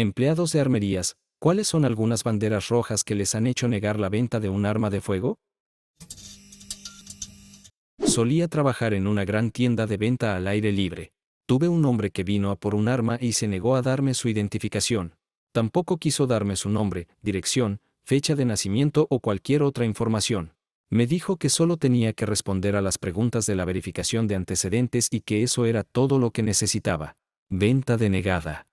Empleados de armerías, ¿cuáles son algunas banderas rojas que les han hecho negar la venta de un arma de fuego? Solía trabajar en una gran tienda de venta al aire libre. Tuve un hombre que vino a por un arma y se negó a darme su identificación. Tampoco quiso darme su nombre, dirección, fecha de nacimiento o cualquier otra información. Me dijo que solo tenía que responder a las preguntas de la verificación de antecedentes y que eso era todo lo que necesitaba. Venta denegada.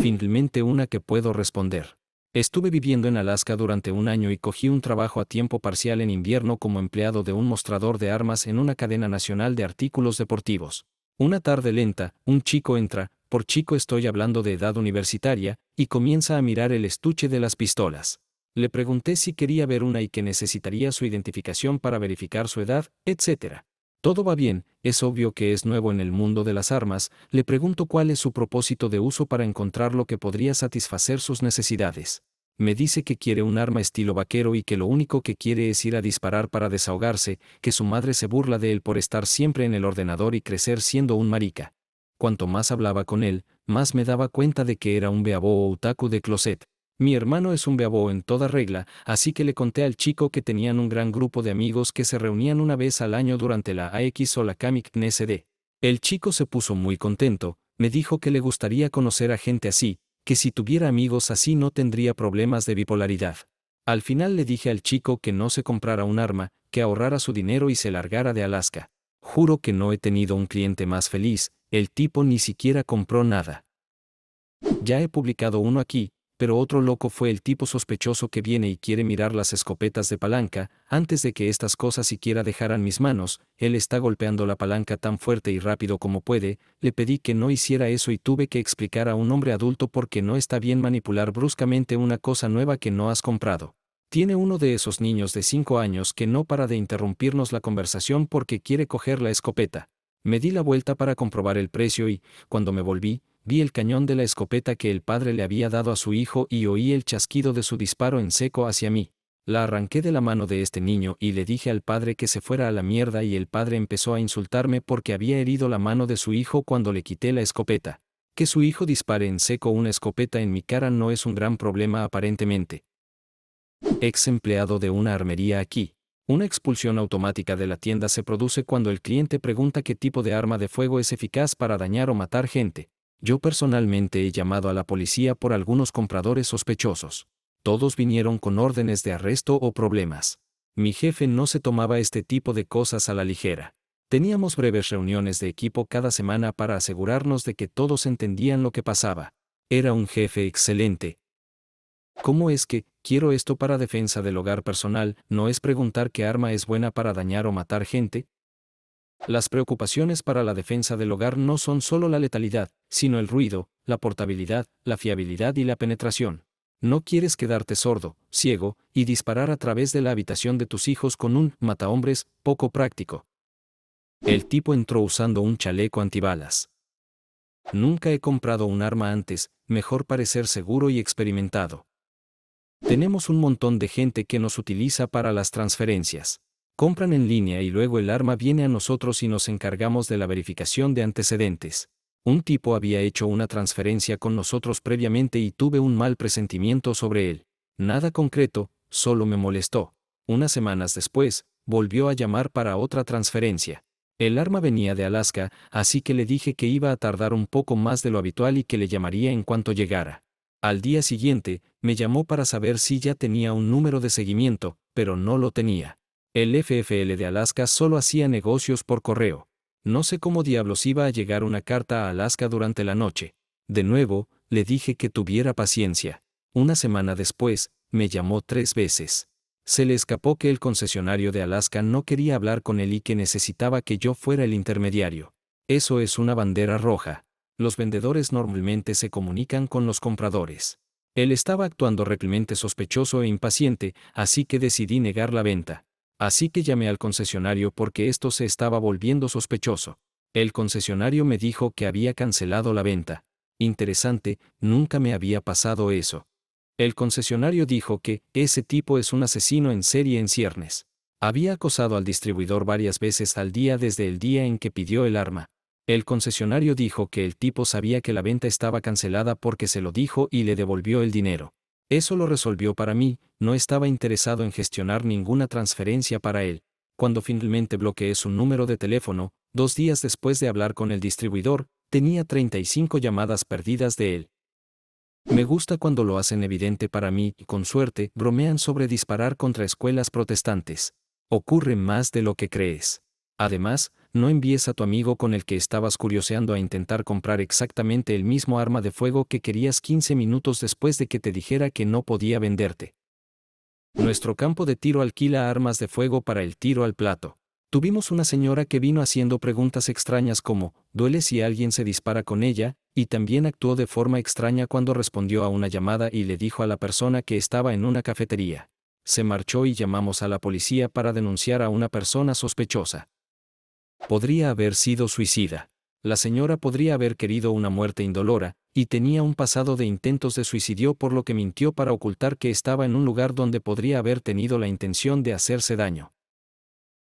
Finalmente una que puedo responder. Estuve viviendo en Alaska durante un año y cogí un trabajo a tiempo parcial en invierno como empleado de un mostrador de armas en una cadena nacional de artículos deportivos. Una tarde lenta, un chico entra, por chico estoy hablando de edad universitaria, y comienza a mirar el estuche de las pistolas. Le pregunté si quería ver una y que necesitaría su identificación para verificar su edad, etc. Todo va bien, es obvio que es nuevo en el mundo de las armas, le pregunto cuál es su propósito de uso para encontrar lo que podría satisfacer sus necesidades. Me dice que quiere un arma estilo vaquero y que lo único que quiere es ir a disparar para desahogarse, que su madre se burla de él por estar siempre en el ordenador y crecer siendo un marica. Cuanto más hablaba con él, más me daba cuenta de que era un beabó o utaku de closet. Mi hermano es un beabó en toda regla, así que le conté al chico que tenían un gran grupo de amigos que se reunían una vez al año durante la AX o la Kamik NSD. El chico se puso muy contento, me dijo que le gustaría conocer a gente así, que si tuviera amigos así no tendría problemas de bipolaridad. Al final le dije al chico que no se comprara un arma, que ahorrara su dinero y se largara de Alaska. Juro que no he tenido un cliente más feliz, el tipo ni siquiera compró nada. Ya he publicado uno aquí, pero otro loco fue el tipo sospechoso que viene y quiere mirar las escopetas de palanca, antes de que estas cosas siquiera dejaran mis manos, él está golpeando la palanca tan fuerte y rápido como puede, le pedí que no hiciera eso y tuve que explicar a un hombre adulto por qué no está bien manipular bruscamente una cosa nueva que no has comprado. Tiene uno de esos niños de 5 años que no para de interrumpirnos la conversación porque quiere coger la escopeta. Me di la vuelta para comprobar el precio y, cuando me volví, vi el cañón de la escopeta que el padre le había dado a su hijo y oí el chasquido de su disparo en seco hacia mí. La arranqué de la mano de este niño y le dije al padre que se fuera a la mierda y el padre empezó a insultarme porque había herido la mano de su hijo cuando le quité la escopeta. Que su hijo dispare en seco una escopeta en mi cara no es un gran problema aparentemente. Ex empleado de una armería aquí. Una expulsión automática de la tienda se produce cuando el cliente pregunta qué tipo de arma de fuego es eficaz para dañar o matar gente. Yo personalmente he llamado a la policía por algunos compradores sospechosos. Todos vinieron con órdenes de arresto o problemas. Mi jefe no se tomaba este tipo de cosas a la ligera. Teníamos breves reuniones de equipo cada semana para asegurarnos de que todos entendían lo que pasaba. Era un jefe excelente. ¿Cómo es que, quiero esto para defensa del hogar personal, no es preguntar qué arma es buena para dañar o matar gente? Las preocupaciones para la defensa del hogar no son solo la letalidad, sino el ruido, la portabilidad, la fiabilidad y la penetración. No quieres quedarte sordo, ciego, y disparar a través de la habitación de tus hijos con un matahombres poco práctico. El tipo entró usando un chaleco antibalas. Nunca he comprado un arma antes, mejor parecer seguro y experimentado. Tenemos un montón de gente que nos utiliza para las transferencias compran en línea y luego el arma viene a nosotros y nos encargamos de la verificación de antecedentes. Un tipo había hecho una transferencia con nosotros previamente y tuve un mal presentimiento sobre él. Nada concreto, solo me molestó. Unas semanas después, volvió a llamar para otra transferencia. El arma venía de Alaska, así que le dije que iba a tardar un poco más de lo habitual y que le llamaría en cuanto llegara. Al día siguiente, me llamó para saber si ya tenía un número de seguimiento, pero no lo tenía. El FFL de Alaska solo hacía negocios por correo. No sé cómo diablos iba a llegar una carta a Alaska durante la noche. De nuevo, le dije que tuviera paciencia. Una semana después, me llamó tres veces. Se le escapó que el concesionario de Alaska no quería hablar con él y que necesitaba que yo fuera el intermediario. Eso es una bandera roja. Los vendedores normalmente se comunican con los compradores. Él estaba actuando replemente sospechoso e impaciente, así que decidí negar la venta. Así que llamé al concesionario porque esto se estaba volviendo sospechoso. El concesionario me dijo que había cancelado la venta. Interesante, nunca me había pasado eso. El concesionario dijo que ese tipo es un asesino en serie en ciernes. Había acosado al distribuidor varias veces al día desde el día en que pidió el arma. El concesionario dijo que el tipo sabía que la venta estaba cancelada porque se lo dijo y le devolvió el dinero. Eso lo resolvió para mí, no estaba interesado en gestionar ninguna transferencia para él. Cuando finalmente bloqueé su número de teléfono, dos días después de hablar con el distribuidor, tenía 35 llamadas perdidas de él. Me gusta cuando lo hacen evidente para mí y con suerte bromean sobre disparar contra escuelas protestantes. Ocurre más de lo que crees. Además, no envíes a tu amigo con el que estabas curioseando a intentar comprar exactamente el mismo arma de fuego que querías 15 minutos después de que te dijera que no podía venderte. Nuestro campo de tiro alquila armas de fuego para el tiro al plato. Tuvimos una señora que vino haciendo preguntas extrañas como, ¿duele si alguien se dispara con ella? Y también actuó de forma extraña cuando respondió a una llamada y le dijo a la persona que estaba en una cafetería. Se marchó y llamamos a la policía para denunciar a una persona sospechosa. Podría haber sido suicida. La señora podría haber querido una muerte indolora, y tenía un pasado de intentos de suicidio por lo que mintió para ocultar que estaba en un lugar donde podría haber tenido la intención de hacerse daño.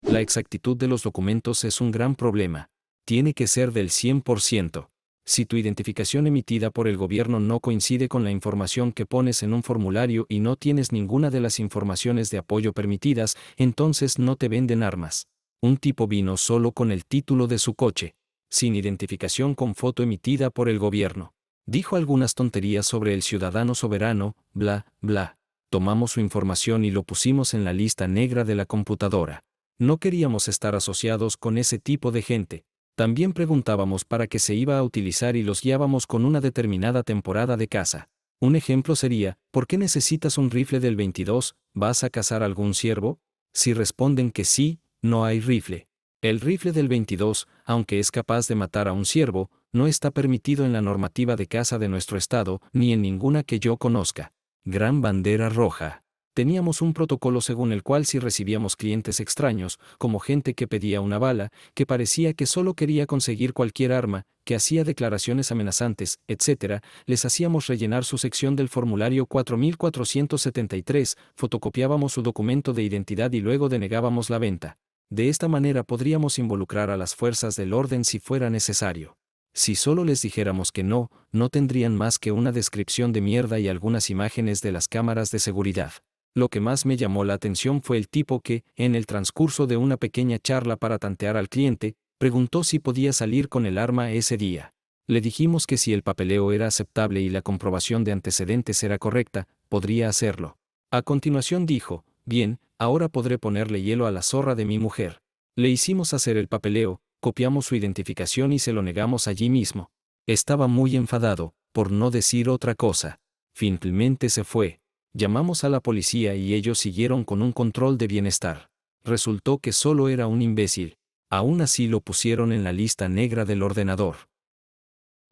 La exactitud de los documentos es un gran problema. Tiene que ser del 100%. Si tu identificación emitida por el gobierno no coincide con la información que pones en un formulario y no tienes ninguna de las informaciones de apoyo permitidas, entonces no te venden armas un tipo vino solo con el título de su coche, sin identificación con foto emitida por el gobierno. Dijo algunas tonterías sobre el ciudadano soberano, bla, bla. Tomamos su información y lo pusimos en la lista negra de la computadora. No queríamos estar asociados con ese tipo de gente. También preguntábamos para qué se iba a utilizar y los guiábamos con una determinada temporada de caza. Un ejemplo sería, ¿por qué necesitas un rifle del 22? ¿Vas a cazar algún ciervo? Si responden que sí, no hay rifle. El rifle del 22, aunque es capaz de matar a un ciervo, no está permitido en la normativa de caza de nuestro estado, ni en ninguna que yo conozca. Gran bandera roja. Teníamos un protocolo según el cual si recibíamos clientes extraños, como gente que pedía una bala, que parecía que solo quería conseguir cualquier arma, que hacía declaraciones amenazantes, etc., les hacíamos rellenar su sección del formulario 4473, fotocopiábamos su documento de identidad y luego denegábamos la venta. De esta manera podríamos involucrar a las fuerzas del orden si fuera necesario. Si solo les dijéramos que no, no tendrían más que una descripción de mierda y algunas imágenes de las cámaras de seguridad. Lo que más me llamó la atención fue el tipo que, en el transcurso de una pequeña charla para tantear al cliente, preguntó si podía salir con el arma ese día. Le dijimos que si el papeleo era aceptable y la comprobación de antecedentes era correcta, podría hacerlo. A continuación dijo, bien, ahora podré ponerle hielo a la zorra de mi mujer. Le hicimos hacer el papeleo, copiamos su identificación y se lo negamos allí mismo. Estaba muy enfadado, por no decir otra cosa. Finalmente se fue. Llamamos a la policía y ellos siguieron con un control de bienestar. Resultó que solo era un imbécil. Aún así lo pusieron en la lista negra del ordenador.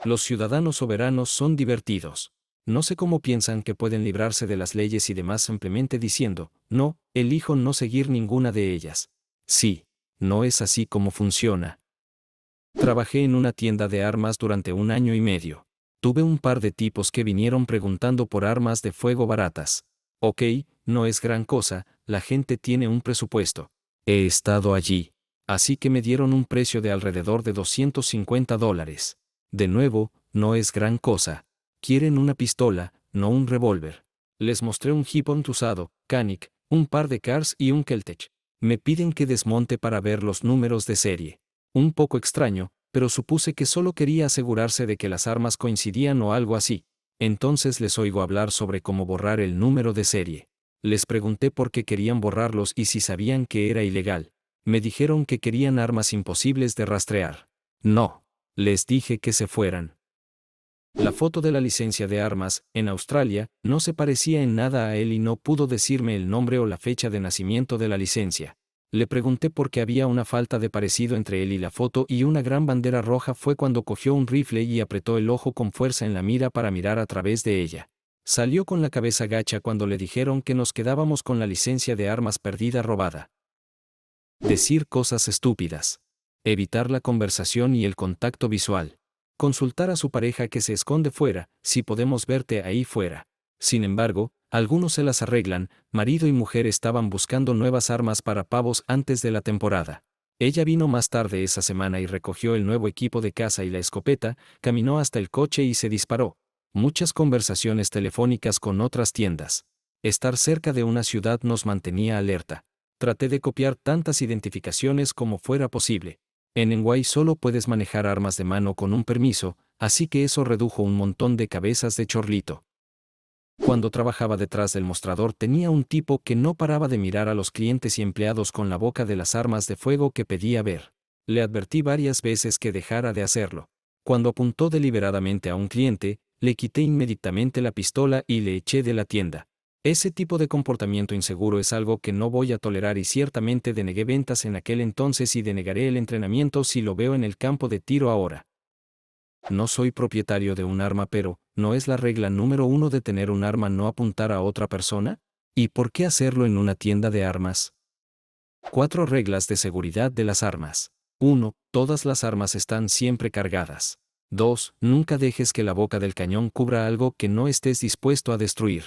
Los ciudadanos soberanos son divertidos. No sé cómo piensan que pueden librarse de las leyes y demás simplemente diciendo, no, elijo no seguir ninguna de ellas. Sí, no es así como funciona. Trabajé en una tienda de armas durante un año y medio. Tuve un par de tipos que vinieron preguntando por armas de fuego baratas. Ok, no es gran cosa, la gente tiene un presupuesto. He estado allí. Así que me dieron un precio de alrededor de 250 dólares. De nuevo, no es gran cosa. Quieren una pistola, no un revólver. Les mostré un on usado, Canic, un par de Cars y un Keltech. Me piden que desmonte para ver los números de serie. Un poco extraño, pero supuse que solo quería asegurarse de que las armas coincidían o algo así. Entonces les oigo hablar sobre cómo borrar el número de serie. Les pregunté por qué querían borrarlos y si sabían que era ilegal. Me dijeron que querían armas imposibles de rastrear. No. Les dije que se fueran. La foto de la licencia de armas, en Australia, no se parecía en nada a él y no pudo decirme el nombre o la fecha de nacimiento de la licencia. Le pregunté por qué había una falta de parecido entre él y la foto y una gran bandera roja fue cuando cogió un rifle y apretó el ojo con fuerza en la mira para mirar a través de ella. Salió con la cabeza gacha cuando le dijeron que nos quedábamos con la licencia de armas perdida robada. Decir cosas estúpidas. Evitar la conversación y el contacto visual consultar a su pareja que se esconde fuera, si podemos verte ahí fuera. Sin embargo, algunos se las arreglan, marido y mujer estaban buscando nuevas armas para pavos antes de la temporada. Ella vino más tarde esa semana y recogió el nuevo equipo de casa y la escopeta, caminó hasta el coche y se disparó. Muchas conversaciones telefónicas con otras tiendas. Estar cerca de una ciudad nos mantenía alerta. Traté de copiar tantas identificaciones como fuera posible. En Enguay solo puedes manejar armas de mano con un permiso, así que eso redujo un montón de cabezas de chorlito. Cuando trabajaba detrás del mostrador tenía un tipo que no paraba de mirar a los clientes y empleados con la boca de las armas de fuego que pedía ver. Le advertí varias veces que dejara de hacerlo. Cuando apuntó deliberadamente a un cliente, le quité inmediatamente la pistola y le eché de la tienda. Ese tipo de comportamiento inseguro es algo que no voy a tolerar y ciertamente denegué ventas en aquel entonces y denegaré el entrenamiento si lo veo en el campo de tiro ahora. No soy propietario de un arma, pero ¿no es la regla número uno de tener un arma no apuntar a otra persona? ¿Y por qué hacerlo en una tienda de armas? Cuatro reglas de seguridad de las armas. 1. Todas las armas están siempre cargadas. 2. Nunca dejes que la boca del cañón cubra algo que no estés dispuesto a destruir.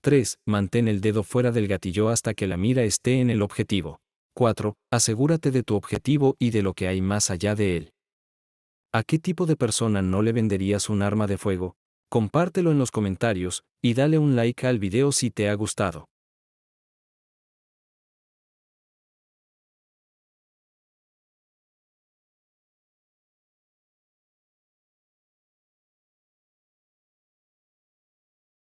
3. Mantén el dedo fuera del gatillo hasta que la mira esté en el objetivo. 4. Asegúrate de tu objetivo y de lo que hay más allá de él. ¿A qué tipo de persona no le venderías un arma de fuego? Compártelo en los comentarios y dale un like al video si te ha gustado.